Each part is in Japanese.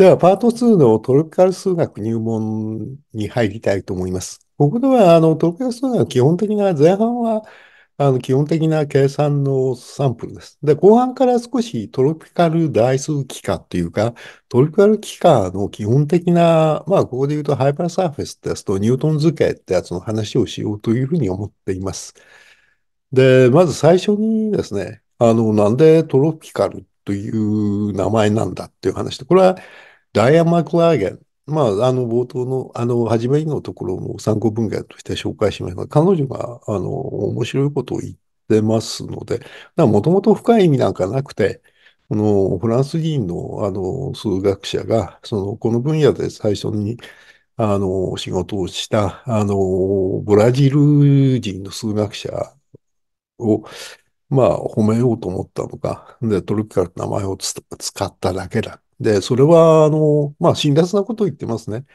では、パート2のトロピカル数学入門に入りたいと思います。ここでは、あの、トロピカル数学の基本的な、前半は、あの、基本的な計算のサンプルです。で、後半から少しトロピカル大数幾何というか、トロピカル幾何の基本的な、まあ、ここで言うとハイパーサーフェスってやつと、ニュートン図形ってやつの話をしようというふうに思っています。で、まず最初にですね、あの、なんでトロピカルという名前なんだっていう話で、これは、ダイアン・マクラーゲン。まあ、あの、冒頭の、あの、初めのところも参考文献として紹介しましたが、彼女が、あの、面白いことを言ってますので、もともと深い意味なんかなくて、このフランス人の、あの、数学者が、その、この分野で最初に、あの、仕事をした、あの、ブラジル人の数学者を、まあ、褒めようと思ったのか、で、トルルから名前を使っただけだで、それは、あの、まあ、辛辣なことを言ってますね。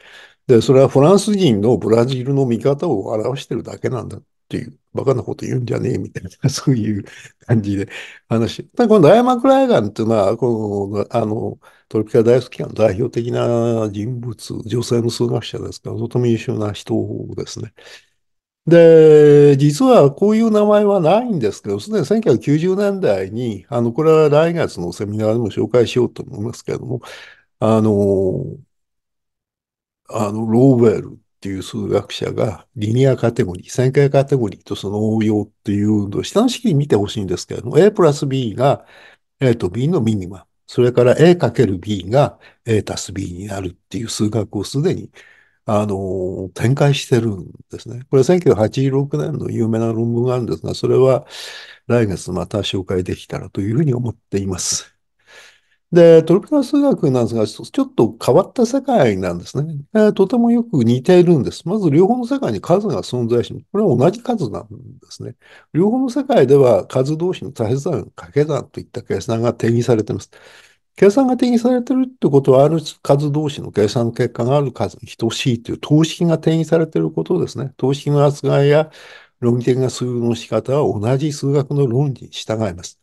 で、それはフランス人のブラジルの見方を表してるだけなんだっていう、バカなこと言うんじゃねえみたいな、そういう感じで話。だこのダイアマ・クライガンっていうのは、この、あの、トリピカ大好きの代表的な人物、女性の数学者ですから、とても優秀な人ですね。で、実はこういう名前はないんですけど、すでに1990年代に、あの、これは来月のセミナーでも紹介しようと思いますけれども、あの、あの、ローベルっていう数学者が、リニアカテゴリー、線形カテゴリーとその応用っていうのを下の式に見てほしいんですけれども、A プラス B が A と B のミニマ。それから A かける B が A たす B になるっていう数学をすでにあの、展開してるんですね。これは1986年の有名な論文があるんですが、それは来月また紹介できたらというふうに思っています。で、トロピカル数学なんですが、ちょっと変わった世界なんですね。えー、とてもよく似ているんです。まず両方の世界に数が存在しこれは同じ数なんですね。両方の世界では数同士の足し算、掛け算といった計算が定義されています。計算が定義されてるってことは、ある数同士の計算結果がある数に等しいという等式が定義されてることですね。等式の扱いや論理的な数の仕方は同じ数学の論理に従います。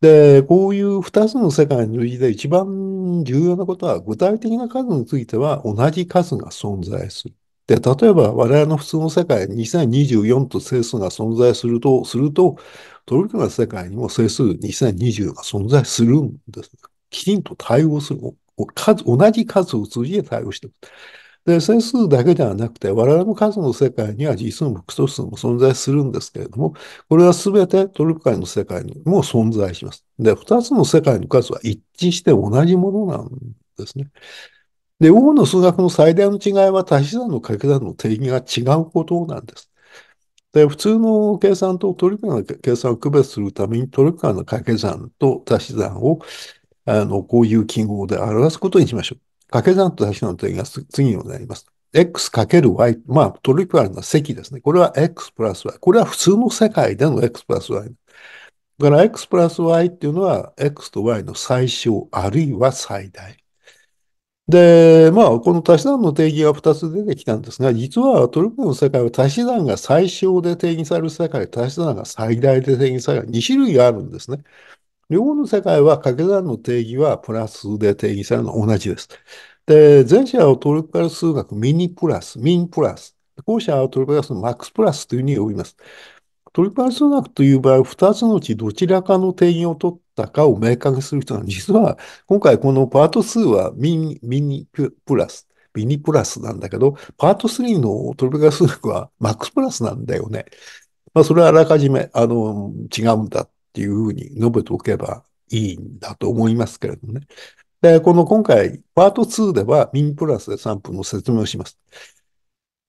で、こういう二つの世界の類似で一番重要なことは、具体的な数については同じ数が存在する。で、例えば我々の普通の世界、2024と整数が存在すると、すると、トリックの世界にも整数2020が存在するんです。きちんと対応する。数、同じ数を通じて対応していく。で、整数だけではなくて、我々の数の世界には実数も複素数も存在するんですけれども、これは全てトルク界の世界にも存在します。で、二つの世界の数は一致して同じものなんですね。で、王の数学の最大の違いは足し算の掛け算の定義が違うことなんです。で、普通の計算とトルックの計算を区別するためにトルックの掛け算と足し算をあの、こういう記号で表すことにしましょう。掛け算と足し算の定義が次になります。x かける y、まあ、トリプルな積ですね。これは x プラス y。これは普通の世界での x プラス y。だから x プラス y っていうのは x と y の最小あるいは最大。で、まあ、この足し算の定義が2つ出てきたんですが、実はトルの世界は足し算が最小で定義される世界、足し算が最大で定義される2種類があるんですね。両方の世界は掛け算の定義はプラスで定義されるのは同じです。で、前者をトリプル数学ミニプラス、ミンプラス。後者をトリプル数マックスプラスというふうに呼びます。トリプル数学という場合、二つのうちどちらかの定義を取ったかを明確にする人は、実は今回このパート2はミニ、ミニプラス。ミニプラスなんだけど、パート3のトリプル数学はマックスプラスなんだよね。まあ、それはあらかじめ、あの、違うんだっていうふうに述べておけばいいんだと思いますけれどもね。で、この今回、パート2では、ミンプラスで3分の説明をします。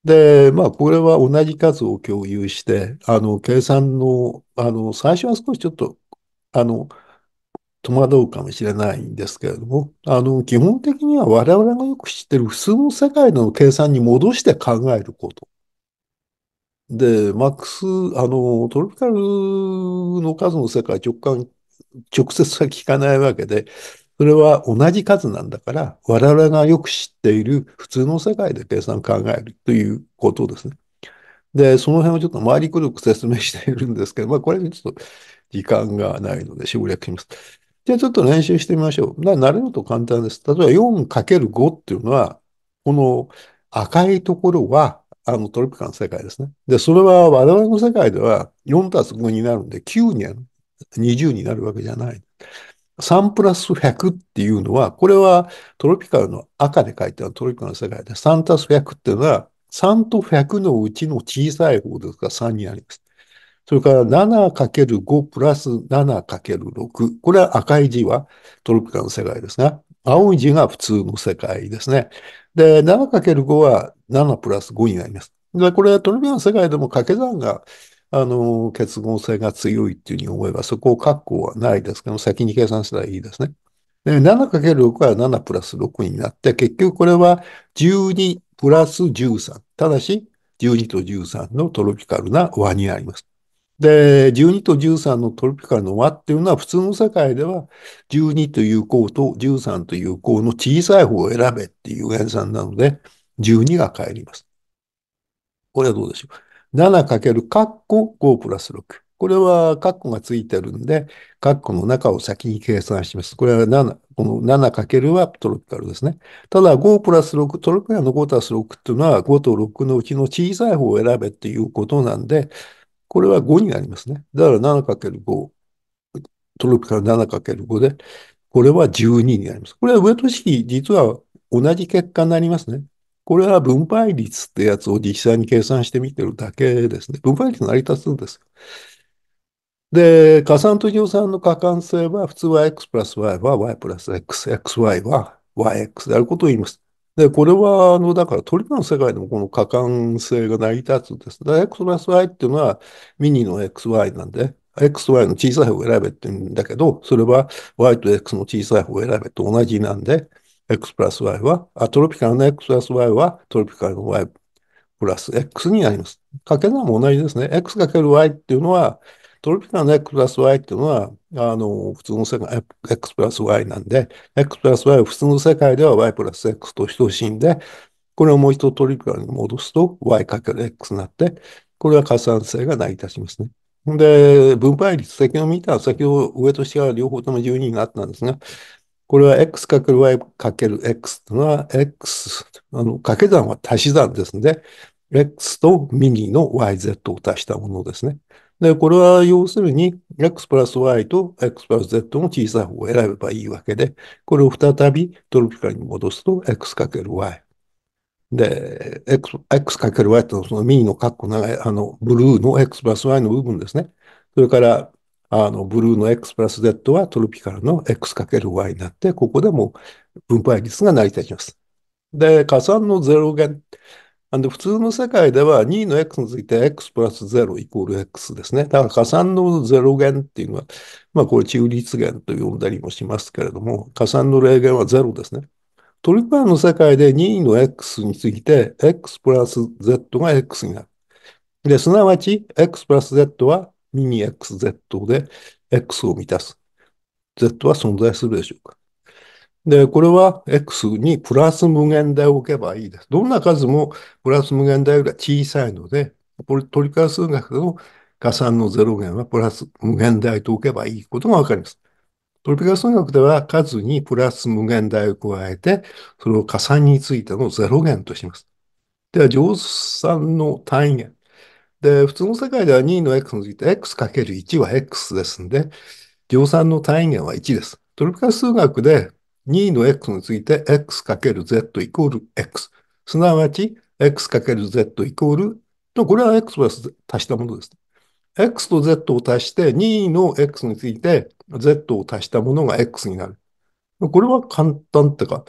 で、まあ、これは同じ数を共有して、あの、計算の、あの、最初は少しちょっと、あの、戸惑うかもしれないんですけれども、あの、基本的には我々がよく知ってる普通の世界の計算に戻して考えることで、マックス、あの、トロピカルの数の世界直感、直接は聞かないわけで、それは同じ数なんだから、我々がよく知っている普通の世界で計算考えるということですね。で、その辺をちょっと回りくどく説明しているんですけど、まあこれにちょっと時間がないので省略します。じゃあちょっと練習してみましょう。慣れると簡単です。例えば 4×5 っていうのは、この赤いところはあのトロピカの世界ですね。で、それは我々の世界では4たす5になるんで9になる。20になるわけじゃない。3プラス100っていうのは、これはトロピカルの赤で書いてあるトロピカルの世界で、3たす100っていうのは、3と100のうちの小さい方ですから3になります。それから 7×5 プラス 7×6。これは赤い字はトロピカルの世界ですが、青い字が普通の世界ですね。で、7×5 は7プラス5になります。で、これ、はトリビアの世界でも掛け算が、あの、結合性が強いっていうふうに思えば、そこを括弧はないですけど、先に計算したらいいですね。で、7×6 は7プラス6になって、結局これは12プラス13。ただし、12と13のトロピカルな和になります。で、12と13のトロピカルの和っていうのは、普通の世界では、12という項と13という項の小さい方を選べっていう演算なので、12が返ります。これはどうでしょう。7かけるカッコ5プラス6。これはカッコがついてるんで、カッコの中を先に計算します。これは7、この7かけるはトロピカルですね。ただ5プラス6、トロピカルの5プラス6っていうのは5と6のうちの小さい方を選べっていうことなんで、これは5になりますね。だから 7×5、トロピカル 7×5 で、これは12になります。これは上と式、実は同じ結果になりますね。これは分配率ってやつを実際に計算してみてるだけですね。分配率成り立つんです。で、加算と乗算の可換性は、普通は x プラス y は y プラス x、xy は yx であることを言います。で、これは、あの、だから鳥の世界でもこの可感性が成り立つんです。だ X プラス Y っていうのはミニの XY なんで、XY の小さい方を選べって言うんだけど、それは Y と X の小さい方を選べと同じなんで、X プラス Y は、あ、トロピカルの X プラス Y はトロピカルの Y プラス X になります。かけ算も同じですね。X かける Y っていうのは、トリプルの X プラス Y っていうのは、あの、普通の世界、X プラス Y なんで、X プラス Y は普通の世界では Y プラス X と等しいんで、これをもう一度トリプルに戻すと Y かける X になって、これは加算性が成り立ちますね。で、分配率、先ほど見たら先ほど上と下は両方とも12になったんですが、これは x かける y かける x というのは、x、あの、掛け算は足し算ですので、x とミニの yz を足したものですね。で、これは要するに、x プラス y と x プラス z の小さい方を選べばいいわけで、これを再びトロピカルに戻すと、x かける y。で、x, かける y ってその右のカッコ長い、あの、ブルーの x プラス y の部分ですね。それから、あの、ブルーの x プラス z はトロピカルの x かける y になって、ここでも分配率が成り立ちます。で、加算のゼロ元。普通の世界では2の x について x プラス0イコール x ですね。だから加算の0元っていうのは、まあこれ中立元と呼んだりもしますけれども、加算の0元は0ですね。トリプルの世界で2の x について x プラス z が x になる。で、すなわち x プラス z はミニ xz で x を満たす。z は存在するでしょうか。で、これは X にプラス無限大を置けばいいです。どんな数もプラス無限大よりは小さいので、これトリカ数学の加算のゼロはプラス無限大と置けばいいことがわかります。トリカ数学では数にプラス無限大を加えて、それを加算についてのゼロとします。では、乗算の単位弦。で、普通の世界では2の x について x×1 は x ですんで、乗算の単位弦は1です。トリカ数学で2の x について x×z イコール x。すなわち、x×z イコール、これは x プラス足したものです。x と z を足して、2の x について z を足したものが x になる。これは簡単ってか、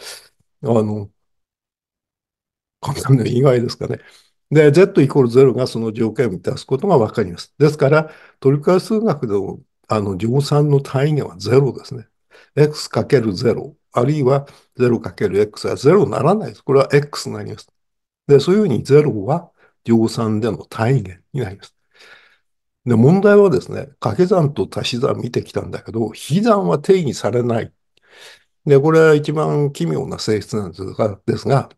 あの、簡単で意外ですかね。で、z イコール0がその条件を満たすことがわかります。ですから、トリカ数学でのあの乗算の単位は0ですね。x かける0。あるいは 0×x は0にならないです。これは x になります。で、そういうふうに0は量産での単位元になります。で、問題はですね、掛け算と足し算見てきたんだけど、き算は定義されない。で、これは一番奇妙な性質なんですが、ですが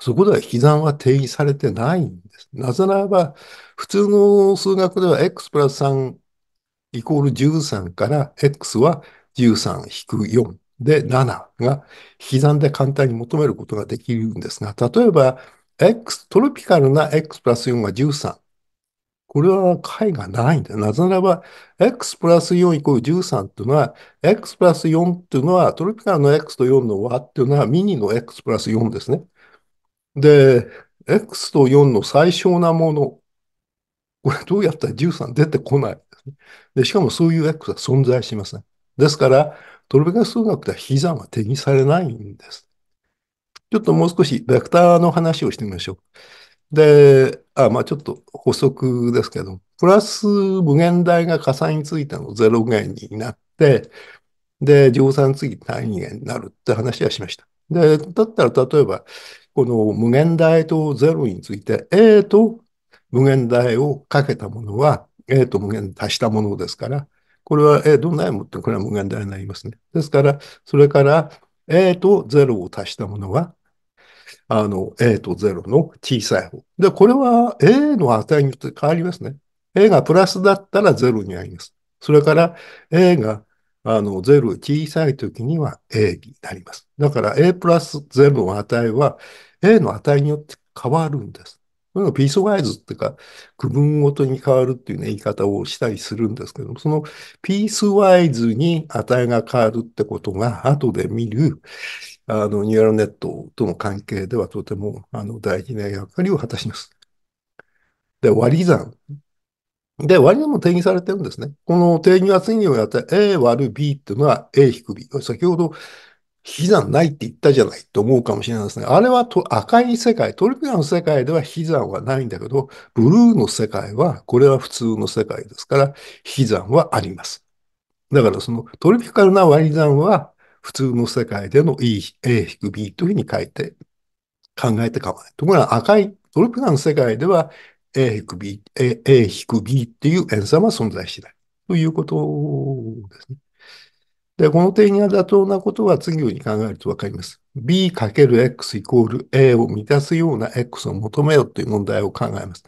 そこではき算は定義されてないんです。なぜならば、普通の数学では x プラス3イコール13から x は13-4で7が刻んで簡単に求めることができるんですが、例えば、X、トロピカルな X プラス4が13。これは解がないんだよ。なぜならば、x プラス4イコール13っていうのは、x プラス4っていうのは、トロピカルの x と4の和っていうのは、ミニの x プラス4ですね。で、x と4の最小なもの。これどうやったら13出てこないで、しかもそういう x は存在しません。ですから、トルベカ数学では比算は定義されないんです。ちょっともう少しベクターの話をしてみましょう。で、あ、まあちょっと補足ですけど、プラス無限大が加算についての0元になって、で、乗算次単位元になるって話はしました。で、だったら例えば、この無限大と0について、A と無限大をかけたものは、A と無限足したものですから、これは、えー、どんな M ってこれは無限大になりますね。ですから、それから、A と0を足したものは、あの、A と0の小さい方。で、これは A の値によって変わりますね。A がプラスだったら0になります。それから、A があの、0小さいときには A になります。だから A プラス0の値は A の値によって変わるんです。これピーソガイズっていうか、区分ごとに変わるっていう、ね、言い方をしたりするんですけども、そのピースワイズに値が変わるってことが、後で見る、あの、ニューラルネットとの関係ではとても、あの、大事な役割を果たします。で、割り算。で、割り算も定義されてるんですね。この定義は次にをやって、A 割る B っていうのは A 引く B。先ほど引き算ないって言ったじゃないと思うかもしれないですね。あれはと赤い世界、トリプラの世界では引き算はないんだけど、ブルーの世界は、これは普通の世界ですから、引き算はあります。だからそのトリピカルな割り算は、普通の世界での A-B というふうに書いて、考えて構わない。ところが赤いトリプラの世界では A-B、A-B っていう演算は存在しない。ということですね。で、この定義が妥当なことは次のように考えるとわかります。b×x イコール a を満たすような x を求めよという問題を考えます。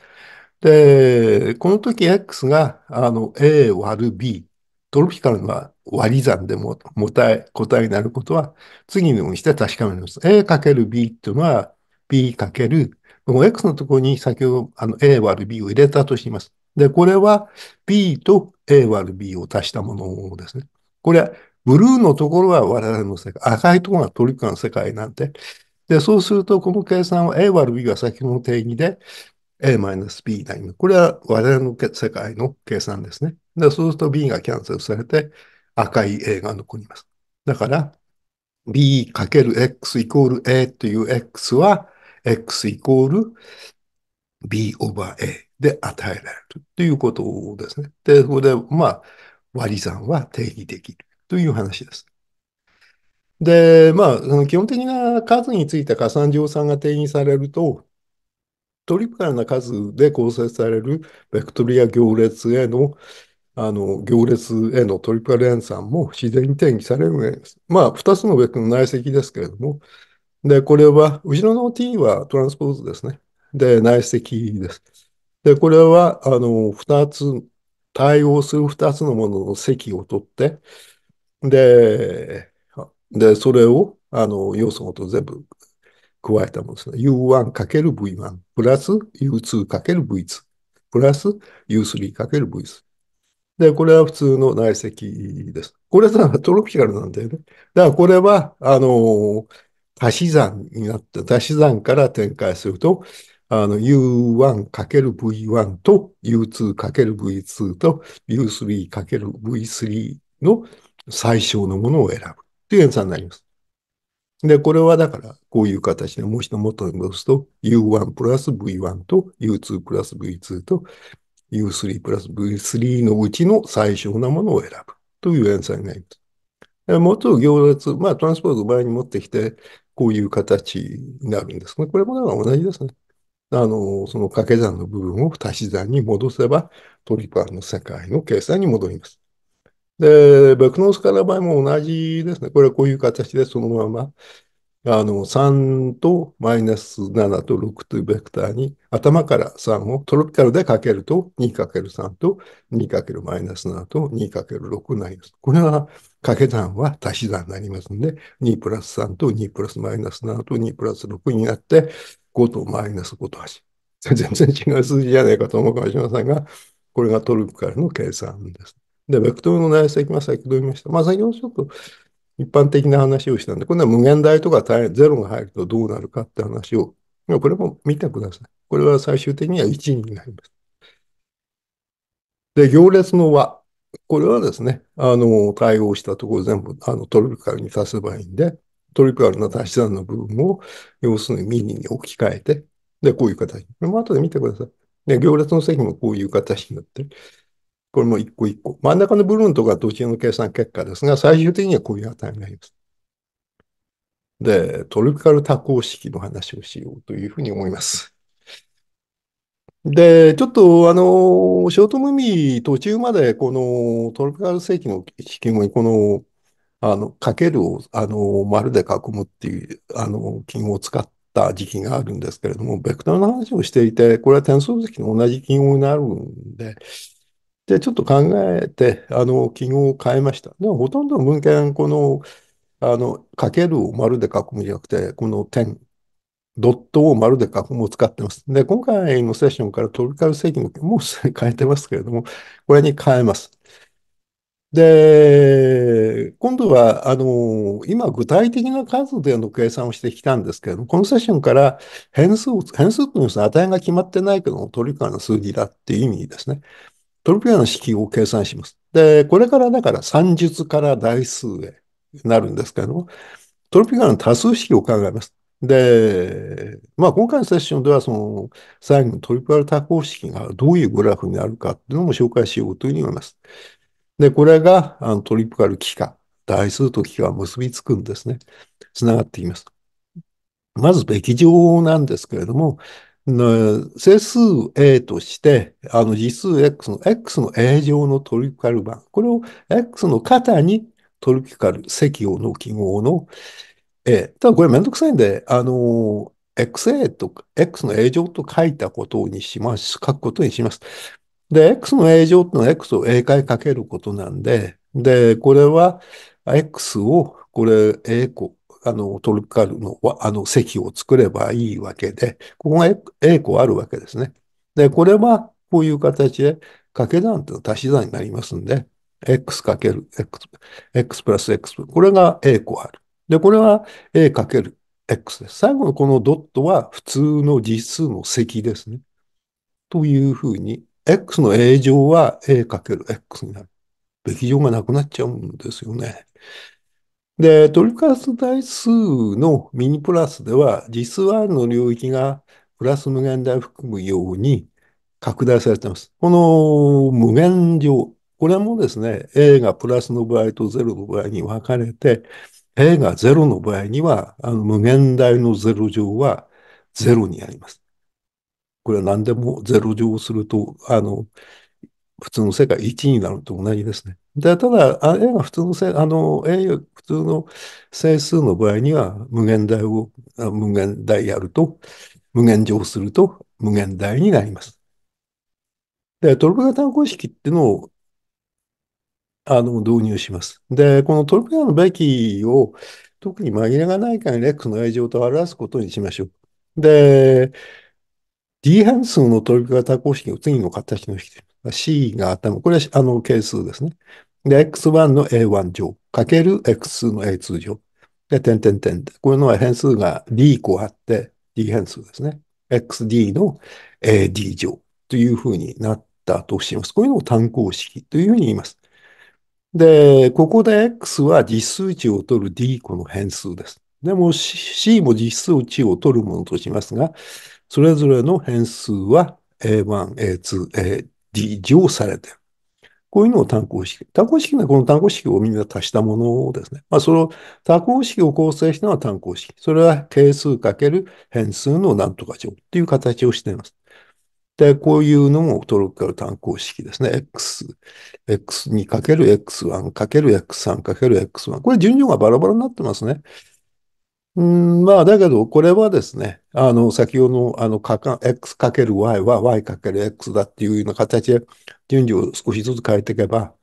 で、この時 x があの a 割る b、トロピカルな割り算でも答え、答えになることは次のようにして確かめます。a かける b っていうのは b かける、この x のところに先ほどあの a 割る b を入れたとします。で、これは b と a 割る b を足したものですね。これ、ブルーのところは我々の世界、赤いところがトリックの世界なんで。で、そうすると、この計算は A 割る B が先ほどの定義で A-B になります。これは我々の世界の計算ですね。で、そうすると B がキャンセルされて赤い A が残ります。だから、B×X イコール A という X は X イコール B オーバー A で与えられるということですね。で、これで、まあ、割り算は定義できる。という話です。で、まあ、その基本的な数について加算乗算が定義されると、トリプカルな数で構成されるベクトリア行列への、あの、行列へのトリプル演算も自然に定義されるわけです。まあ、2つのベクの内積ですけれども、で、これは、後ろの t はトランスポーズですね。で、内積です。で、これは、あの、二つ、対応する二つのものの積を取って、で、で、それを、あの、要素ごと全部加えたものですね。U1×V1 プラス U2×V2 プラス u 3 × v 2で、これは普通の内積です。これさ、トロピカルなんだよね。だからこれは、あの、足し算になって、足し算から展開すると、あの、U1×V1 と U2×V2 と U3×V3 の最小のものを選ぶっていう演算になります。で、これはだから、こういう形でもう一度元に戻すと、U1 プラス V1 と U2 プラス V2 と U3 プラス V3 のうちの最小なものを選ぶという演算になります。元行列、まあ、トランスポーズを前に持ってきて、こういう形になるんですね。これもだから同じですね。あの、その掛け算の部分を足し算に戻せば、トリパーの世界の計算に戻ります。で、ベクノスカラ場合も同じですね。これはこういう形でそのまま、あの、3とマイナス7と6というベクターに、頭から3をトロピカルでかけると 2×3 と 2× マイナス7と 2×6 になります。これは掛け算は足し算になりますので、2プラス3と2プラスマイナス7と2プラス6になって、5とマイナス5と8。全然違う数字じゃないかと思うかもしれませんが、これがトロピカルの計算です。で、ベクトルの内積は先ほど言いました。まあ、先ほどちょっと一般的な話をしたんで、これは無限大とかゼロが入るとどうなるかって話を、これも見てください。これは最終的には1になります。で、行列の和。これはですね、あの、対応したところ全部あのトリカルに足せばいいんで、トリカルな足し算の部分を、要するにミニに置き換えて、で、こういう形。これも後で見てください。で、行列の席もこういう形になってる。これも一個一個。真ん中の部分とか途中の計算結果ですが、最終的にはこういう値になります。で、トリカル多項式の話をしようというふうに思います。で、ちょっとあの、ショートムーミー途中までこのトピカル世紀の式もこの、あの、かけるを、あの、丸で囲むっていう、あの、記号を使った時期があるんですけれども、ベクトルの話をしていて、これは転送席の同じ記号になるんで、で、ちょっと考えて、あの、記号を変えました。でも、ほとんど文献、この、あの、かけるを丸で書くんじゃなくて、この点、ドットを丸で書くを使ってます。で、今回のセッションからトリカル正規ももうすでに変えてますけれども、これに変えます。で、今度は、あの、今具体的な数での計算をしてきたんですけれども、このセッションから変数を、変数というのは値が決まってないけども、トリカルの数字だっていう意味ですね。トリプルアの式を計算します。で、これからだから算術から代数へなるんですけれども、トロピカルの多数式を考えます。で、まあ今回のセッションではその最後のトリプル多項式がどういうグラフになるかっていうのも紹介しようというふうに思います。で、これがあのトリプカル期間、代数と期間が結びつくんですね。つながっています。まず、べき報なんですけれども、整数 A として、あの実数 X の X の A 乗のトリカル版。これを X の型にトリカル、積用の記号の A。ただこれめんどくさいんで、あの、XA とか、X の A 乗と書いたことにします。書くことにします。で、X の A 乗ってのは X を A 回かけることなんで、で、これは X を、これ A 個、あの、トルカルの、あの、席を作ればいいわけで、ここが栄光あるわけですね。で、これは、こういう形で、掛け算と足し算になりますんで、x かける x、x プラス x、これが a 個ある。で、これは a かける x です。最後のこのドットは普通の実数の積ですね。というふうに、x の a 乗は a かける x になる。べき乗がなくなっちゃうんですよね。で、トリラス代数のミニプラスでは、実はの領域がプラス無限大含むように拡大されています。この無限上、これもですね、A がプラスの場合と0の場合に分かれて、A が0の場合には、あの無限大の0乗は0になります。これは何でも0乗すると、あの、普通の世界一になると同じですね。で、ただ、あ A が普通のせ、あの、A が普通の整数の場合には、無限大を、無限大やると、無限乗すると、無限大になります。で、トルプ型単項式っていうのを、あの、導入します。で、このトルプ型のべきを、特に紛れがないかに、X ックの愛情と表すことにしましょう。で、D 変数のトルプ型公式を次の形の式で C が頭、これはあの係数ですね。で、X1 の A1 乗かける X2 の A2 乗。で、点点点。こういうのは変数が D 個あって、D 変数ですね。XD の AD 乗というふうになったとします。こういうのを単項式というふうに言います。で、ここで X は実数値を取る D 個の変数です。でも C も実数値を取るものとしますが、それぞれの変数は A1、A2、事情されてる。こういうのを単項式。単項式はこの単項式をみんな足したものをですね。まあ、その単項式を構成したのは単項式。それは係数かける変数の何とか乗っていう形をしています。で、こういうのもトロピカル単項式ですね。x、x2 かける x1 かける x3 かける x1。これ順序がバラバラになってますね。ん、まあ、だけど、これはですね、あの、先ほどの、あの、かか、x かける y は y かける x だっていうような形で、順序を少しずつ変えていけば、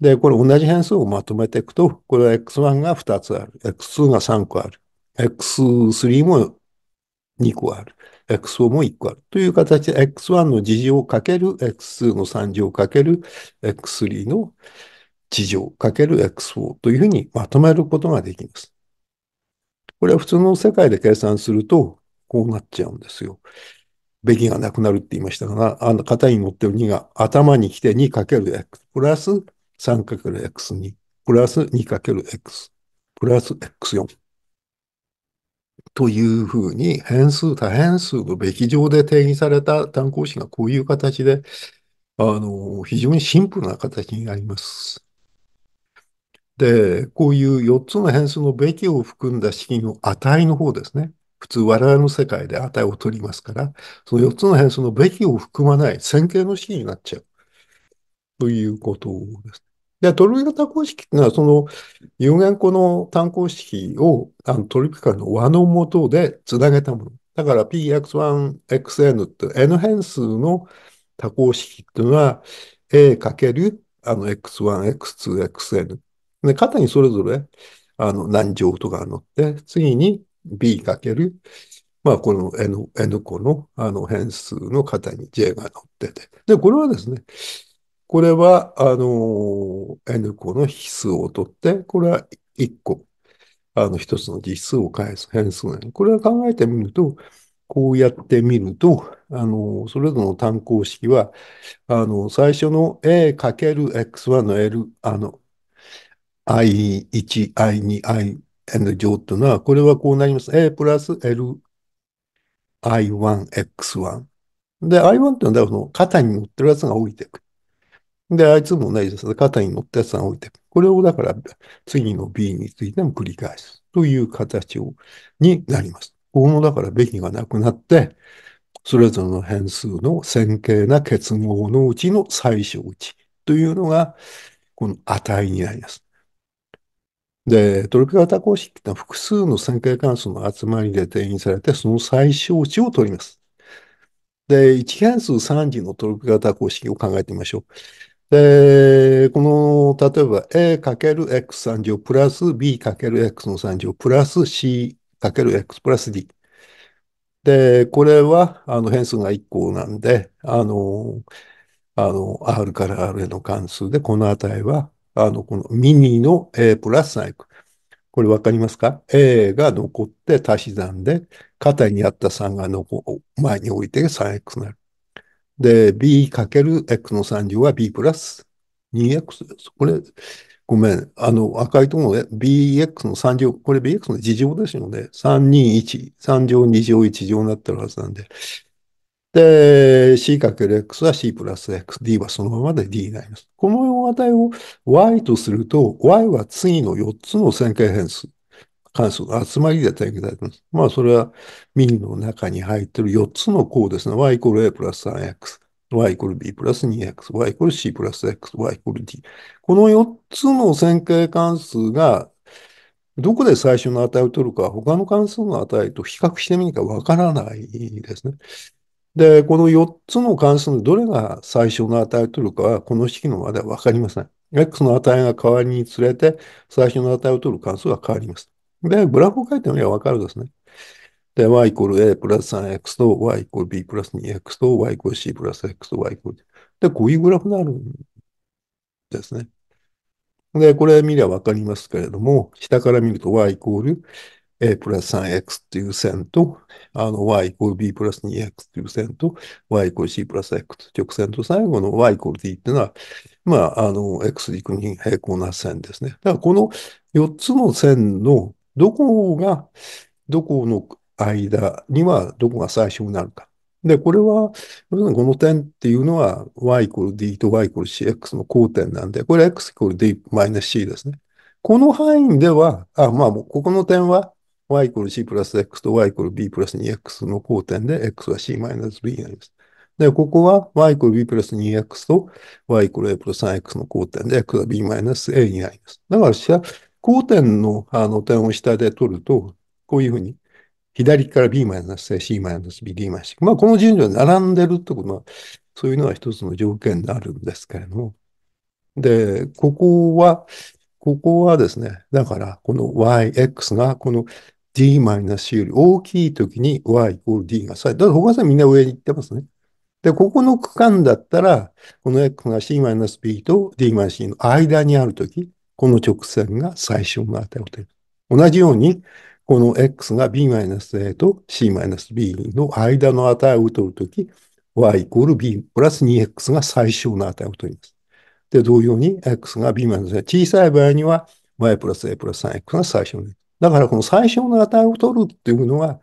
で、これ同じ変数をまとめていくと、これは x1 が2つある、x2 が3個ある、x3 も2個ある、x4 も1個ある。という形で、x1 の事乗かける x2 の3乗かける x3 の事乗かける x4 というふうにまとめることができます。これは普通の世界で計算すると、こうなっちゃうんですよ。べきがなくなるって言いましたが、あの、型に乗ってる2が頭に来て 2×x プラス 3×x2 プラス 2×x プラス x4 というふうに変数、多変数のべき上で定義された単項詞がこういう形で、あの、非常にシンプルな形になります。で、こういう4つの変数のべきを含んだ式の値の方ですね。普通我々の世界で値を取りますから、その4つの変数のべきを含まない線形の式になっちゃう。ということです。で、トリル多公式っていうのは、その有限個の単項式をあのトリプカルの和の元でつなげたもの。だから px1、xn って n 変数の多項式っていうのは a かけるあの x1、x2、xn で、肩にそれぞれ、あの、とか乗って、次に B かける、まあ、この N, N 個のあの変数の肩に J が乗ってて。で、これはですね、これは、あの、N 個の比数を取って、これは1個、あの、1つの実数を返す変数なのこれは考えてみると、こうやってみると、あの、それぞれの単項式は、あの、最初の a×x1 の L、あの、I1、I2、I、n 乗というのは、これはこうなります。A プラス L、I1、X1。で、I1 っていうのは、の肩に乗ってるやつが降りていく。で、あいつも同じです。肩に乗ったやつが降りていく。これをだから、次の B についても繰り返すという形をになります。このだから、べきがなくなって、それぞれの変数の線形な結合のうちの最小値というのが、この値になります。で、トリプルク型公式ってのは複数の旋回関数の集まりで定義されて、その最小値を取ります。で、一変数3次のトリプルク型公式を考えてみましょう。で、この、例えば A×X3 乗プラス B×X の3乗プラス C×X プラス D。で、これは、あの、変数が1個なんで、あの、あの、R から R への関数で、この値はあの、このミニの A プラス3 x これわかりますか ?A が残って足し算で、肩にあった3が残前に置いて 3x になる。で、b かける x の3乗は b プラス 2x です。これ、ごめん。あの、赤いところで bx の3乗、これ bx の事乗ですよね。321、3乗2乗1乗になってるはずなんで、で、C×X は C プラス X、D はそのままで D になります。この値を Y とすると、Y は次の4つの線形変数、関数の集まりで定義されています。まあ、それは、右の中に入っている4つの項ですね。Y イコール A プラス 3X、Y イコール B プラス 2X、Y イコール C プラス X、Y イコール D。この4つの線形関数が、どこで最初の値を取るか、他の関数の値と比較してみるかわからないですね。で、この4つの関数のどれが最小の値を取るかは、この式のまではわかりません。x の値が変わりにつれて、最小の値を取る関数が変わります。で、グラフを書いてみればわかるですね。で、y イコール a プラス 3x と y イコール b プラス 2x と y イコール c プラス x と y イコール。で、こういうグラフになるんですね。で、これ見ればわかりますけれども、下から見ると y イコール a プラス 3x という線と、あの y イコール b プラス 2x という線と、y イコール c プラス x 直線と、最後の y イコール d っていうのは、まあ、あの、x 軸に平行な線ですね。だからこの4つの線のどこが、どこの間にはどこが最小になるか。で、これは、この点っていうのは y イコール d と y イコール cx の交点なんで、これ x イコール d マイナス c ですね。この範囲では、あ、まあ、ここの点は y イコール c プラス x と y イコール b プラス 2x の交点で x は c マイナス b になります。で、ここは y イコール b プラス 2x と y イコール a プラス 3x の交点で x は b マイナス a になります。だから、交点のあの点を下で取ると、こういうふうに、左から b マイナス a、c マイナス b、d マイナスまあ、この順序で並んでるってことは、そういうのは一つの条件であるんですけれども。で、ここは、ここはですね、だから、この yx が、この d マイナスより大きいときに y イコール d が最大。だから他さんみんな上に行ってますね。で、ここの区間だったら、この x が c マイナス b と d マイナス c の間にあるとき、この直線が最小の値を取る。同じように、この x が b マイナス a と c マイナス b の間の値を取るとき、y イコール b プラス 2x が最小の値を取ります。で、同様に x が b マイナス a 小さい場合には y プラス a プラス 3x が最小の値。だからこの最小の値を取るっていうのは、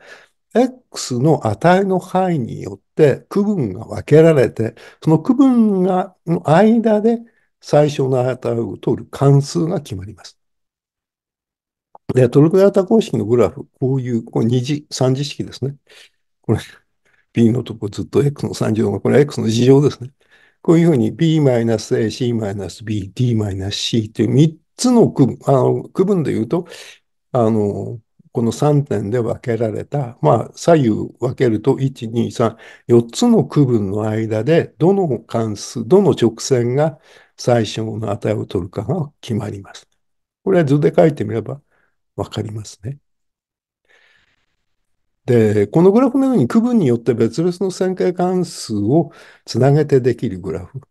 X の値の範囲によって区分が分けられて、その区分が、の間で最小の値を取る関数が決まります。で、トルクダタ公式のグラフ、こういう、こう二次、三次式ですね。これ、B のとこずっと X の三次乗が、これ X の次乗ですね。こういうふうに B-A、C-B、D-C という3つの区分、あの区分で言うと、あの、この3点で分けられた、まあ、左右分けると、1、2、3、4つの区分の間で、どの関数、どの直線が最小の値を取るかが決まります。これは図で書いてみれば分かりますね。で、このグラフのように区分によって別々の線形関数をつなげてできるグラフ。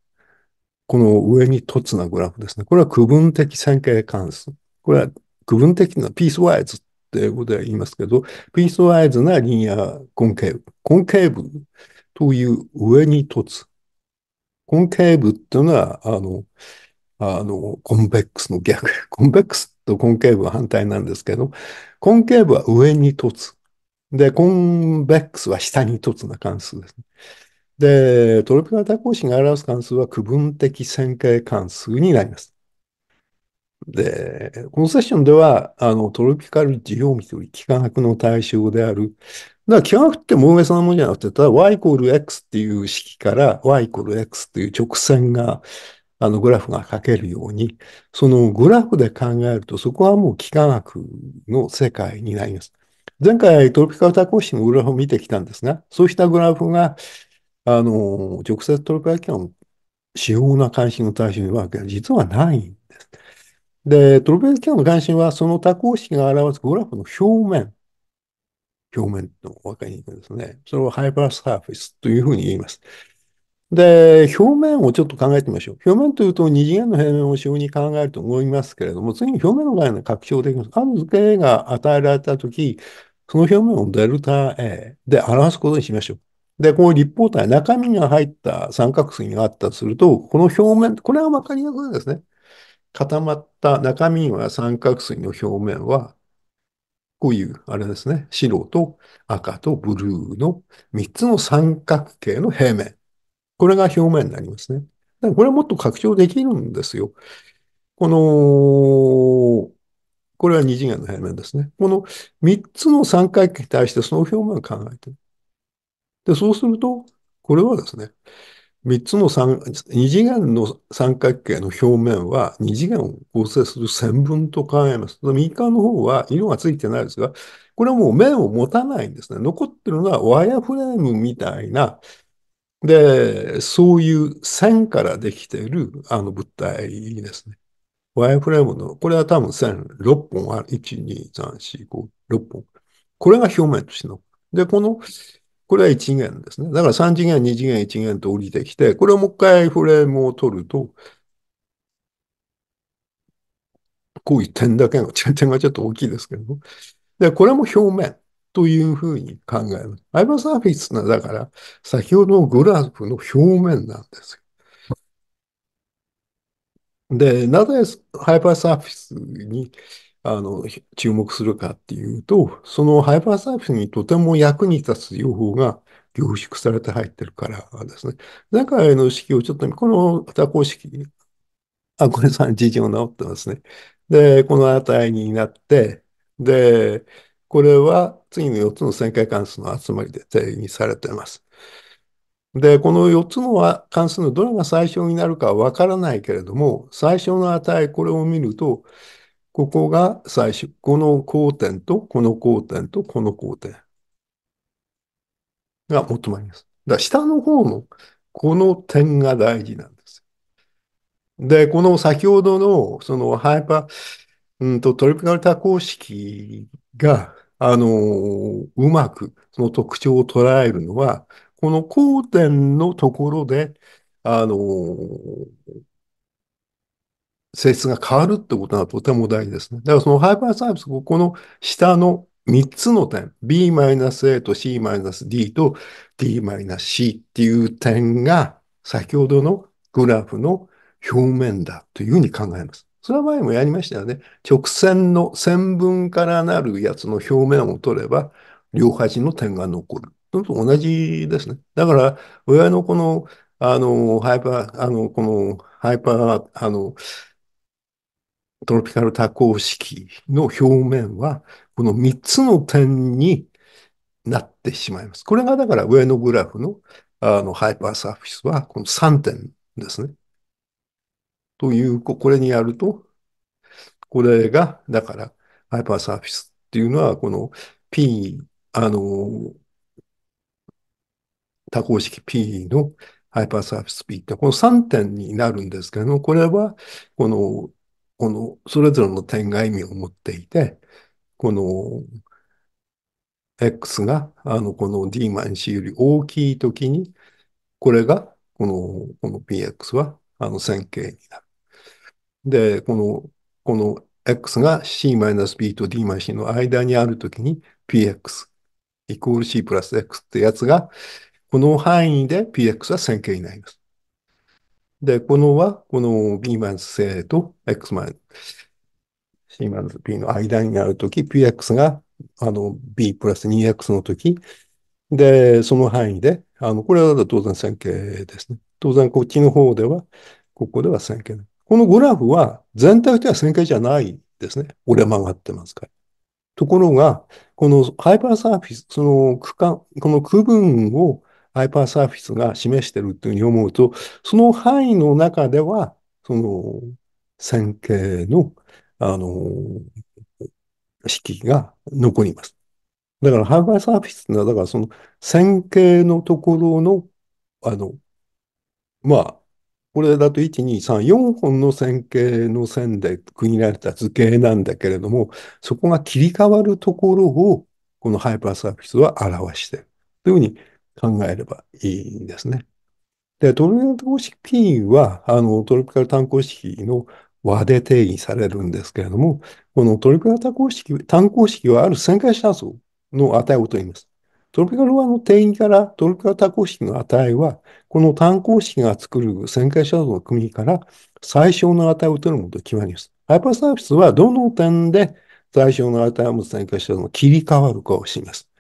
この上に凸なグラフですね。これは区分的線形関数。これは区分的な、ピースワイズって英語では言いますけど、ピースワイズなリニアコンケーブ。コンケーブという上に凸。コンケーブっていうのは、あの、あの、コンベックスの逆。コンベックスとコンケーブは反対なんですけど、コンケーブは上に凸。で、コンベックスは下に凸な関数ですね。で、トロピカル多項子が表す関数は区分的線形関数になります。で、このセッションでは、あの、トロピカルジオミトリ、幾何学の対象である。だから、幾何学ってもうげさなものじゃなくて、ただ y イコール x っていう式から y イコール x っていう直線が、あの、グラフが書けるように、そのグラフで考えると、そこはもう幾何学の世界になります。前回、トロピカル多項式のグラフを見てきたんですが、そうしたグラフが、あの、直接トロピカル機関を主要な関心の対象にわは実はないで、トルベンスキャンの関心は、その多項式が表すグラフの表面、表面と分かりにくいですね。それをハイパーサーフェスというふうに言います。で、表面をちょっと考えてみましょう。表面というと二次元の平面を主に考えると思いますけれども、次に表面の概念が拡張できます。ある図形が与えられたとき、その表面をデルタ A で表すことにしましょう。で、この立方体、中身が入った三角錐があったとすると、この表面、これは分かりやすいですね。固まった中身は三角錐の表面は、こういう、あれですね、白と赤とブルーの三つの三角形の平面。これが表面になりますね。これはもっと拡張できるんですよ。この、これは二次元の平面ですね。この三つの三角形に対してその表面を考えてる。で、そうすると、これはですね、3つの三、2次元の三角形の表面は2次元を構成する線分と考えます。右側の方は色がついてないですが、これはもう面を持たないんですね。残ってるのはワイヤーフレームみたいな、で、そういう線からできているあの物体ですね。ワイヤーフレームの、これは多分線6本ある。1、2、3、4、5、6本。これが表面としての。で、このこれは1弦元ですね。だから3次元、2次元、1弦元と降りてきて、これをもう一回フレームを取ると、こういう点だけが、点がちょっと大きいですけど、で、これも表面というふうに考えます。ハイパーサーフィスな、だから、先ほどのグラフの表面なんですよ。で、なぜハイパーサーフィスにあの、注目するかっていうと、そのハイパーサービスにとても役に立つ情報が凝縮されて入ってるからですね。だからの式をちょっと、この多項式、あ、これん、事情直ってますね。で、この値になって、で、これは次の4つの旋回関数の集まりで定義されています。で、この4つの関数のどれが最小になるかはわからないけれども、最小の値、これを見ると、ここが最初。この交点と、この交点と、この交点が求まります。だ下の方も、この点が大事なんです。で、この先ほどの、そのハイパー、うんと、トリプカルタ公式が、あの、うまく、その特徴を捉えるのは、この交点のところで、あの、性質が変わるってことがとても大事ですね。だからそのハイパーサービス、ここの下の3つの点、B-A と C-D と D-C っていう点が、先ほどのグラフの表面だというふうに考えます。それは前もやりましたよね。直線の線分からなるやつの表面を取れば、両端の点が残る。と同じですね。だから、親のこの、あの、ハイパー、あの、この、ハイパー、あの、トロピカル多項式の表面は、この3つの点になってしまいます。これがだから上のグラフのあのハイパーサーフィスはこの3点ですね。という、これにやると、これが、だから、ハイパーサーフィスっていうのは、この P、あの、多項式 P のハイパーサーフィス P って、この3点になるんですけども、これは、このこの、それぞれの点が意味を持っていて、この、X が、あの、この D マ C より大きいときに、これが、この、この PX は、あの、線形になる。で、この、この X が C-B と D マ C の間にあるときに、PX イコール C プラス X ってやつが、この範囲で PX は線形になります。で、このは、この B マイナス正と X マイナス C マイナス B の間にあるとき、PX があの B プラス 2X のとき、で、その範囲で、あの、これは当然線形ですね。当然、こっちの方では、ここでは線形。このグラフは全体では線形じゃないですね。折れ曲がってますから。ところが、このハイパーサーフィス、その区間、この区分をハイパーサーフィスが示してるというふうに思うと、その範囲の中では、その線形の、あの、式が残ります。だから、ハイパーサーフィスっていうのは、だからその線形のところの、あの、まあ、これだと1、2、3、4本の線形の線で区切られた図形なんだけれども、そこが切り替わるところを、このハイパーサーフィスは表している。というふうに考えればいいんですね。で、トルクル単式 P は、あの、トリプル単項式の和で定義されるんですけれども、このトルクル単項式、単項式はある旋回した素の値を取ります。トロピカル1の定義からトロピカル式の値は、この単項式が作る旋回た度の組から最小の値を取ることが決まります。ハイパーサービスはどの点で最小の値を持つ旋回斜度の切り替わるかを示す。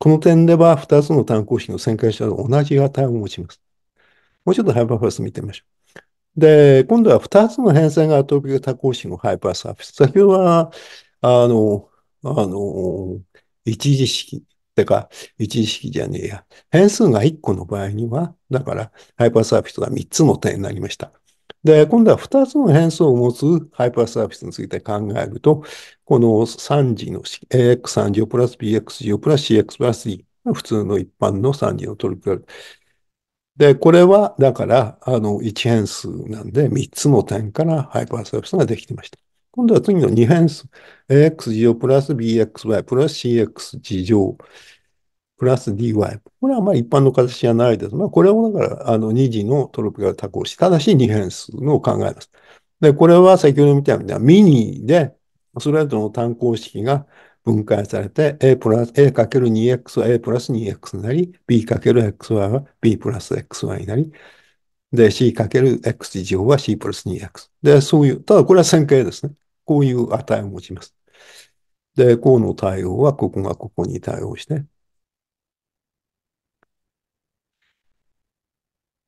この点では2つの単行式の旋回者は同じ値を持ちます。もうちょっとハイパーファース見てみましょう。で、今度は2つの変遷がアトピ単多項式のハイパーサーフィス。先ほどは、あの、あの、一時式。てか、一時式じゃねえや。変数が1個の場合には、だから、ハイパーサーフィスが3つの点になりました。で、今度は2つの変数を持つハイパーサービスについて考えると、この3次の AX3 乗プラス BX 乗プラス CX プラス D、普通の一般の3次のトリプル。で、これは、だから、あの、1変数なんで、3つの点からハイパーサービスができてました。今度は次の2変数。AX 乗プラス BXY プラス CX 事乗。プラス dy。これはまあ一般の形じゃないです。まあこれもだから、あの2次のトロピカル多項式、ただし2変数のを考えます。で、これは先ほど見たようにミニで、それぞれの単項式が分解されて、a プラス、a かける 2x は a プラス 2x になり、b かける xy は b プラス xy になり、で、c かける x 乗は c プラス 2x。で、そういう、ただこれは線形ですね。こういう値を持ちます。で、項の対応はここがここに対応して、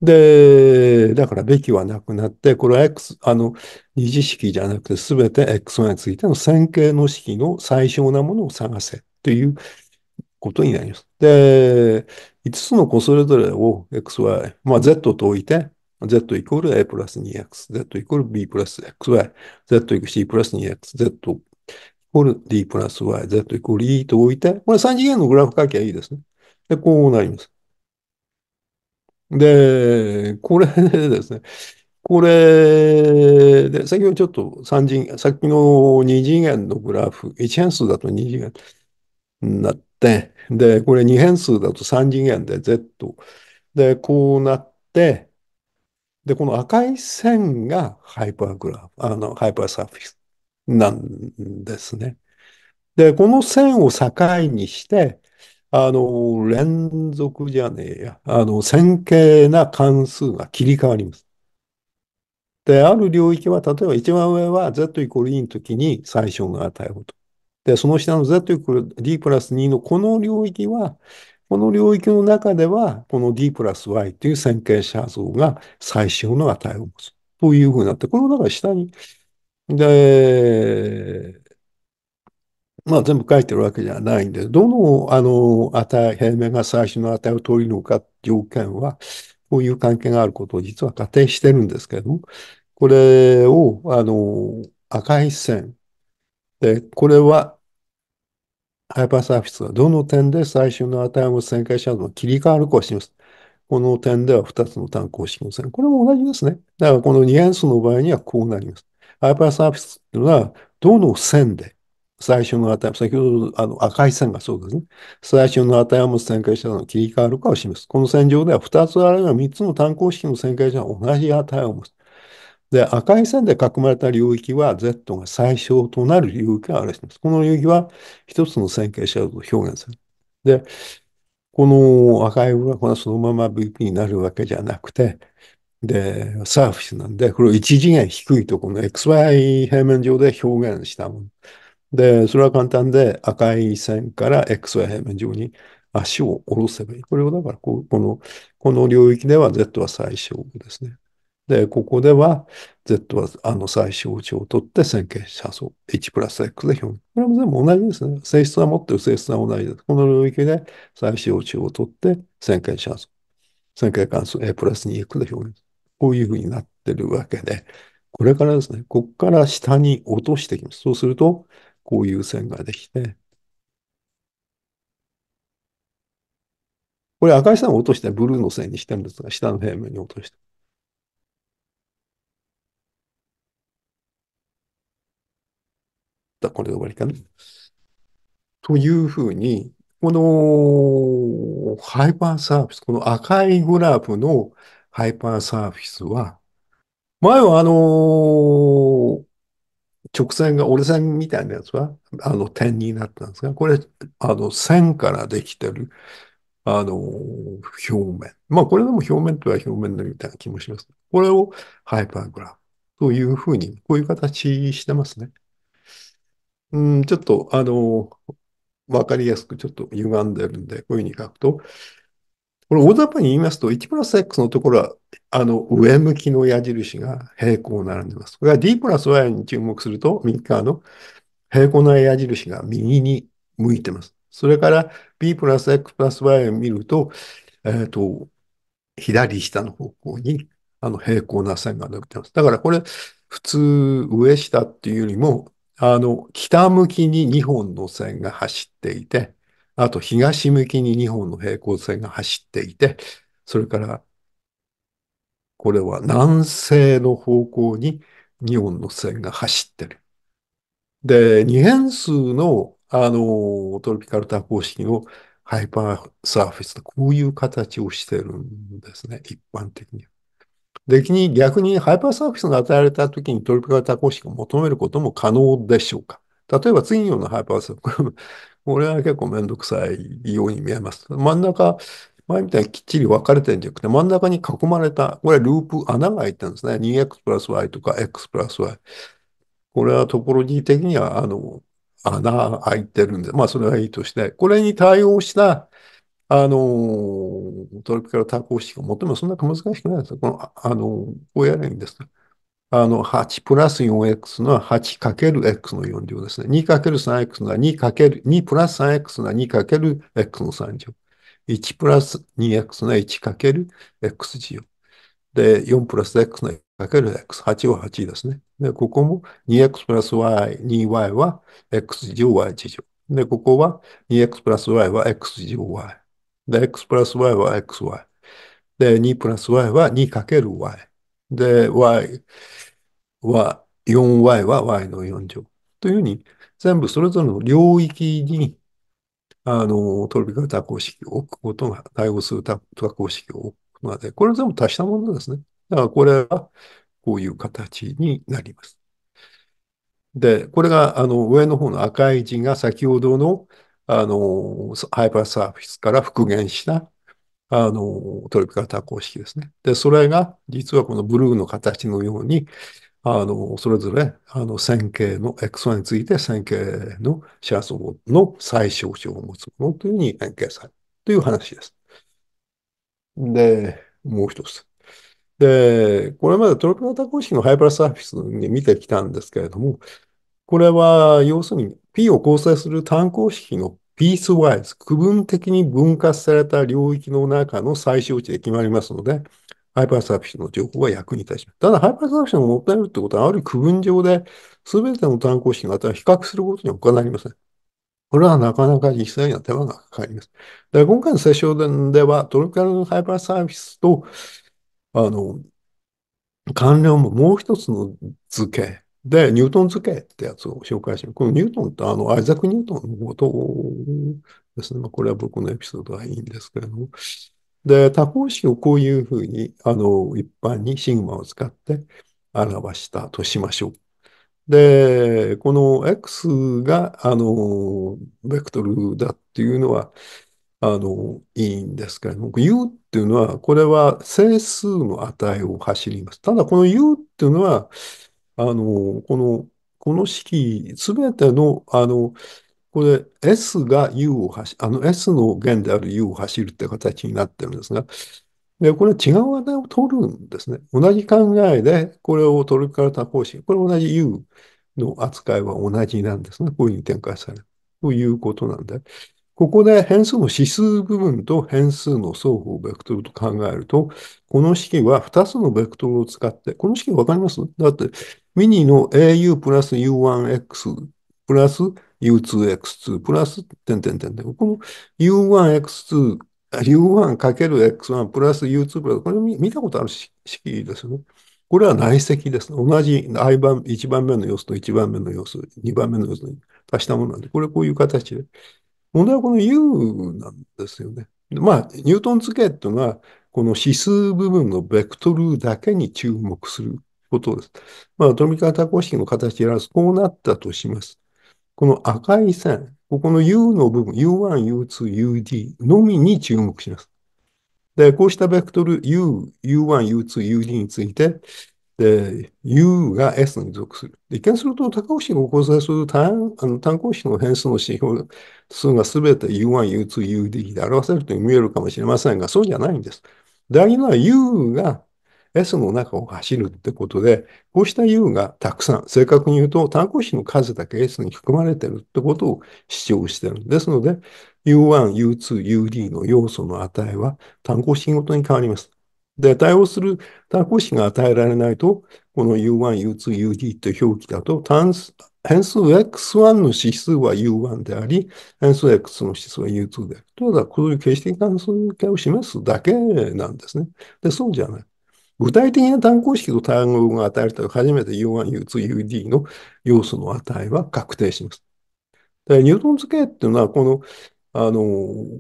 で、だからべきはなくなって、これは X、あの、二次式じゃなくて、すべて X1 についての線形の式の最小なものを探せということになります。で、5つの個それぞれを XY、まあ Z と置いて、Z イコール A プラス 2X、Z イコール B プラス XY、Z イコール C プラス 2X、Z イコール D プラス Y、Z イコール E と置いて、これ3次元のグラフ書きゃいいですね。で、こうなります。で、これでですね、これで、先ほどちょっと三次さっきの二次元のグラフ、一変数だと二次元になって、で、これ二変数だと三次元で Z。で、こうなって、で、この赤い線がハイパーグラフ、あの、ハイパーサーフィスなんですね。で、この線を境にして、あの、連続じゃねえや。あの、線形な関数が切り替わります。で、ある領域は、例えば一番上は z イコール2の時に最小が与えると。で、その下の z イコール d プラス2のこの領域は、この領域の中では、この d プラス y という線形写像が最小の値を持つ。というふうになって、これをだから下に、で、まあ、全部書いてるわけじゃないんで、どの、あの、値、平面が最初の値を取りのか条件は、こういう関係があることを実は仮定してるんですけど、これを、あの、赤い線。で、これは、ハイパーサーフィスがどの点で最終の値を旋回したのか切り替わるかを示す。この点では2つの単項式の線。これも同じですね。だからこの2変数の場合にはこうなります。ハイパーサーフィスっていうのは、どの線で最初の値、先ほどあの赤い線がそうですね。最初の値を持つ展開者の切り替わるかを示す。この線上では2つあるいは3つの単項式の展開者は同じ値を持つ。で、赤い線で囲まれた領域は Z が最小となる領域を表します。この領域は一つの線形者と表現する。で、この赤い部分はそのまま VP になるわけじゃなくて、で、サーフィスなんで、これを一次元低いところの XY 平面上で表現したもの。で、それは簡単で赤い線から X y 平面上に足を下ろせばいい。これをだからこ、この、この領域では Z は最小ですね。で、ここでは Z はあの最小値を取って線形写素 H プラス X で表現。これも全部同じですね。性質は持ってる性質は同じです。この領域で最小値を取って線形写素。線形関数 A プラス 2X で表現。こういうふうになってるわけで、これからですね、ここから下に落としていきます。そうすると、こういう線ができて、これ赤い線を落としてブルーの線にしてるんですが、下の平面に落として。だこれで終わりかな。というふうに、このハイパーサーフィス、この赤いグラフのハイパーサーフィスは、前はあのー、直線が折れ線みたいなやつは、あの、点になったんですが、これ、あの、線からできてる、あの、表面。まあ、これでも表面とは表面のみたいな気もします。これをハイパーグラフというふうに、こういう形してますね。うん、ちょっと、あの、わかりやすくちょっと歪んでるんで、こういうふうに書くと、これ大雑把に言いますと、1プラス X のところは、あの、上向きの矢印が平行並んでます。これが D プラス Y に注目すると、右側の平行な矢印が右に向いてます。それから B プラス X プラス Y を見ると、えっ、ー、と、左下の方向に、あの、平行な線が伸びてます。だからこれ、普通、上下っていうよりも、あの、北向きに2本の線が走っていて、あと東向きに2本の平行線が走っていて、それから、これは南西の方向に2本の線が走ってる。で、2変数の、あの、トロピカルタ方式のハイパーサーフェスとこういう形をしてるんですね、一般的には。で、に逆にハイパーサーフェスが与えられた時にトロピカルタ公式を求めることも可能でしょうか例えば次のようなハイパーサーフ俺は結構めんどくさいように見えます。真ん中、前みたいにきっちり分かれてるんじゃなくて、真ん中に囲まれた、これループ穴が開いてるんですね。2x プラス y とか x プラス y。これはトポロジー的には、あの、穴開いてるんで、まあそれはいいとして、これに対応した、あの、トリプルター式方式を求め、そんなに難しくないです。この、あの、こうやればいいんです。あの、8プラス 4x の 8×x の4乗ですね。2×3x が 2× 2プラス 3x が 2×x の3乗。1プラス 2x が 1×x 乗。で、4プラス x が 1×x。8は8ですね。で、ここも 2x プラス y、2y は x 乗 y 乗。で、ここは 2x プラス y は x 乗 y。で、x プラス y は xy。で、2プラス y は 2×y。で、y は、4y は y の4乗。というふうに、全部それぞれの領域に、あの、トロピカル多項式を置くことが、対応する多項式を置くことがで、これ全部足したものですね。だからこれは、こういう形になります。で、これが、あの、上の方の赤い字が先ほどの、あの、ハイパーサーフィスから復元したあの、トロピカル多項式ですね。で、それが、実はこのブルーの形のように、あの、それぞれ、あの、線形の、X1 について線形のシャーソーの最小値を持つものというふうに変形されるという話です。で、もう一つ。で、これまでトロピカル多項式のハイパラサーフィスに見てきたんですけれども、これは、要するに P を構成する単項式のピースワイズ、区分的に分割された領域の中の最小値で決まりますので、ハイパーサービスの情報は役に立ちます。ただ、ハイパーサービスが持たれるってことは、ある区分上で、すべての単項式を比較することには他なりません。これはなかなか実際には手間がかかります。で今回のセッションでは、トロピカルのハイパーサービスと、あの、関連ももう一つの図形、で、ニュートン図形ってやつを紹介します。このニュートンって、あの、アイザック・ニュートンのことですね。まあ、これは僕のエピソードはいいんですけれども。で、多項式をこういうふうに、あの、一般にシグマを使って表したとしましょう。で、この X が、あの、ベクトルだっていうのは、あの、いいんですけれども、U っていうのは、これは整数の値を走ります。ただ、この U っていうのは、あの、この、この式、すべての、あの、これ、S が U を走、あの S の弦である U を走るって形になってるんですが、で、これは違う値を取るんですね。同じ考えで、これをトリカル多方式、これ同じ U の扱いは同じなんですね。こういうふうに展開される。ということなんで。ここで変数の指数部分と変数の双方ベクトルと考えると、この式は2つのベクトルを使って、この式わかりますだってミニの AU プラス U1X プラス U2X2 プラス、点点点点。この U1X2、U1×X1 プラス U2 プラス、これ見たことある式ですよね。これは内積です。同じ I 番、1番目の要素と1番目の要素、2番目の要素に足したものなんで、これこういう形で。問題はこの U なんですよね。まあ、ニュートン図形っていうのは、この指数部分のベクトルだけに注目することです。まあ、富川ミッ式の形でこうなったとします。この赤い線、ここの U の部分、U1、U2、UD のみに注目します。で、こうしたベクトル U、U1、U2、UD について、で、U が S に属する。一見すると、多項式を構成する単あの単項式の変数の指標数が全て U1、U2、UD で表せるという見えるかもしれませんが、そうじゃないんです。大事なのは U が S の中を走るってことで、こうした U がたくさん、正確に言うと単行詞の数だけ S に含まれてるってことを主張してるんですので、U1、U2、UD の要素の値は単行詞ごとに変わります。で、対応する単行詞が与えられないと、この U1、U2、UD という表記だと、単数、変数 X1 の指数は U1 であり、変数 X の指数は U2 である。ただ、こういう形式関数形を示すだけなんですね。で、そうじゃない。具体的な単項式と単語が与えらたら初めて U1、U2、UD の要素の値は確定します。らニュートン図形っていうのは、この、あの、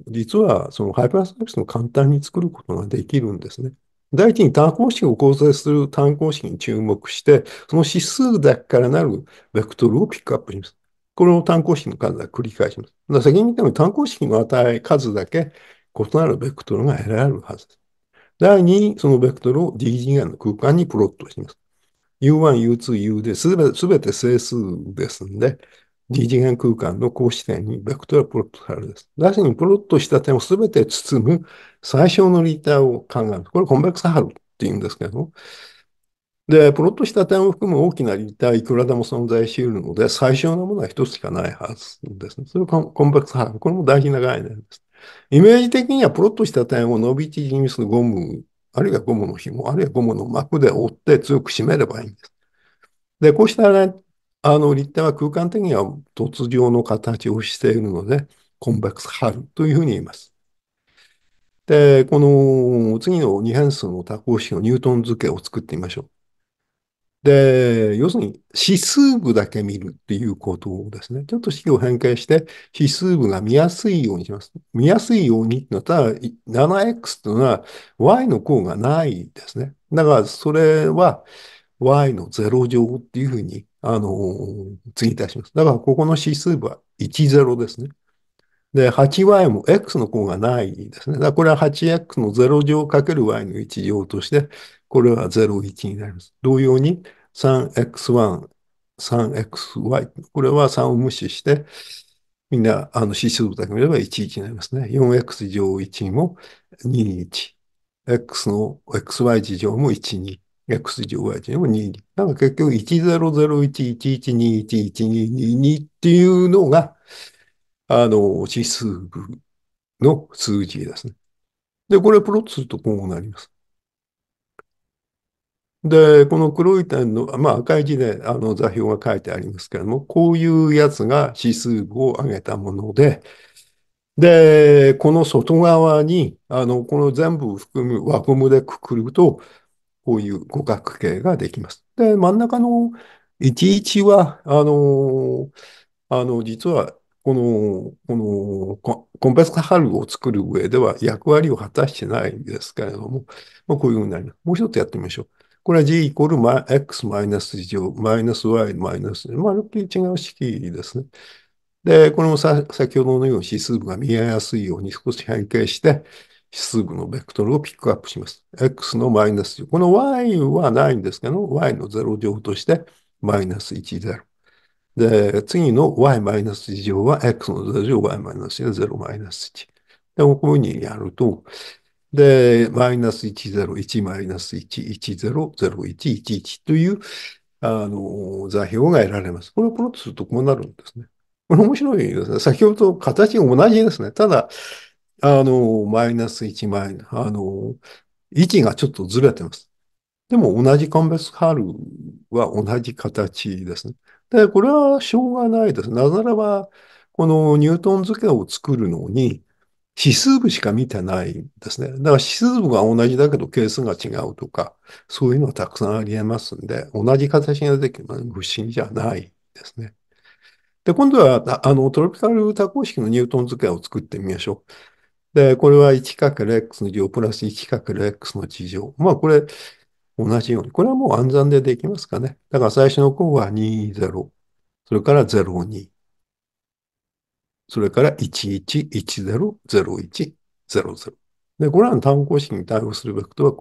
実はそのハイパーサービスの簡単に作ることができるんですね。第一に単項式を構成する単項式に注目して、その指数だけからなるベクトルをピックアップします。これを単項式の数は繰り返します。だ先に言ったように単項式の値、数だけ異なるベクトルが得られるはずです。第2に、そのベクトルを D 次元の空間にプロットします。U1、U2、U で、すべすべて整数ですんで、D 次元空間の格子点にベクトルがプロットされるです。第しにプロットした点をすべて包む最小のリターを考える。これコンベクスハルって言うんですけども。で、プロットした点を含む大きなリタはいくらでも存在しいるので、最小のものは一つしかないはずですね。それをコンベクスハル。これも大事な概念です。イメージ的にはプロットした点を伸び縮みするゴム、あるいはゴムの紐、あるいはゴムの膜で折って強く締めればいいんです。で、こうしたら、ね、あの立体は空間的には突如の形をしているので、コンベックスハルというふうに言います。で、この次の二変数の多項式のニュートン図形を作ってみましょう。で、要するに指数部だけ見るっていうことをですね、ちょっと式を変形して指数部が見やすいようにします。見やすいようにってなったら、7x というのは y の項がないですね。だからそれは y の0乗っていうふうに、あの、に出します。だからここの指数部は10ですね。で、8y も x の項がないですね。だからこれは 8x の0乗かける y の1乗として、これは01になります。同様に 3x1、3xy、これは3を無視して、みんなあの指数だけ見れば11になりますね。4x 乗1も221。x の xy 事乗も12。x 乗 y 字も22。なんか結局1 0 0 1 1 1 2 1 1 2 2、2っていうのが、あの、指数部の数字ですね。で、これプロットするとこうなります。で、この黒い点の、まあ、赤い字であの座標が書いてありますけれども、こういうやつが指数部を上げたもので、で、この外側に、あの、この全部含む輪ゴムでくくると、こういう五角形ができます。で、真ん中の11は、あの、あの、実は、この、この、コンペスカハルを作る上では役割を果たしてないんですけれども、まあ、こういうふうになります。もう一つやってみましょう。これは g イコール x マイナス乗、マイナス y マイナス、まるっきり違う式ですね。で、これもさ先ほどのように指数部が見えやすいように少し変形して、指数部のベクトルをピックアップします。x のマイナス乗。この y はないんですけど、y の0乗として、マイナス1、0。で、次の y マイナス1乗は x の0乗、y マイナス1、0マイナス1。で、こういうふうにやると、で、マイナス101、マイナス1、10、01、11という、あの、座標が得られます。これをプロットするとこうなるんですね。これ面白いですね。先ほど形が同じですね。ただ、あの、マイナス1、マイナス、あの、位置がちょっとずれてます。でも同じカンベスカールは同じ形ですね。で、これはしょうがないです。なぜならば、このニュートン図形を作るのに、指数部しか見てないですね。だから指数部が同じだけど係数が違うとか、そういうのはたくさんあり得ますんで、同じ形ができるのは不思議じゃないですね。で、今度は、あの、トロピカル多項式のニュートン図形を作ってみましょう。で、これは 1×x の乗プラス 1×x の地上。まあ、これ、同じように。これはもう暗算でできますかね。だから最初の項は20。それから02。それから11100100。で、これらの単行式に対応するベクトは、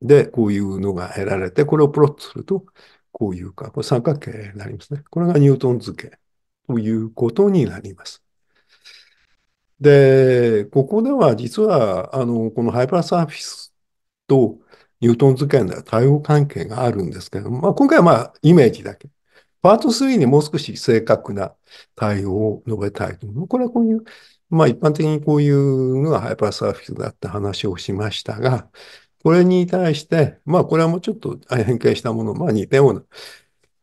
で、こういうのが得られて、これをプロットすると、こういうか、これ三角形になりますね。これがニュートン図形ということになります。で、ここでは実は、あの、このハイパーサーフィスとニュートン図形では対応関係があるんですけども、まあ、今回はまあ、イメージだけ。パート3にもう少し正確な対応を述べたいと思う。これはこういう、まあ一般的にこういうのがハイパーサーフィスだって話をしましたが、これに対して、まあこれはもうちょっと変形したもの、まあ似たような、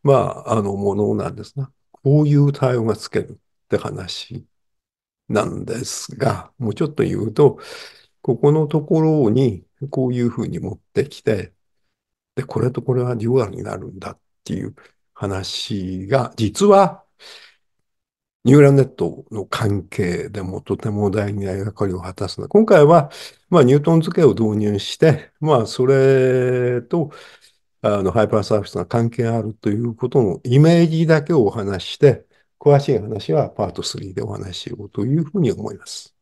まああのものなんですが、こういう対応がつけるって話なんですが、もうちょっと言うと、ここのところにこういうふうに持ってきて、で、これとこれはデュアルになるんだっていう、話が、実は、ニューラルネットの関係でもとても大事な役割を果たすの今回は、まあ、ニュートン付けを導入して、まあ、それと、あの、ハイパーサーフィスが関係あるということのイメージだけをお話して、詳しい話はパート3でお話ししようというふうに思います。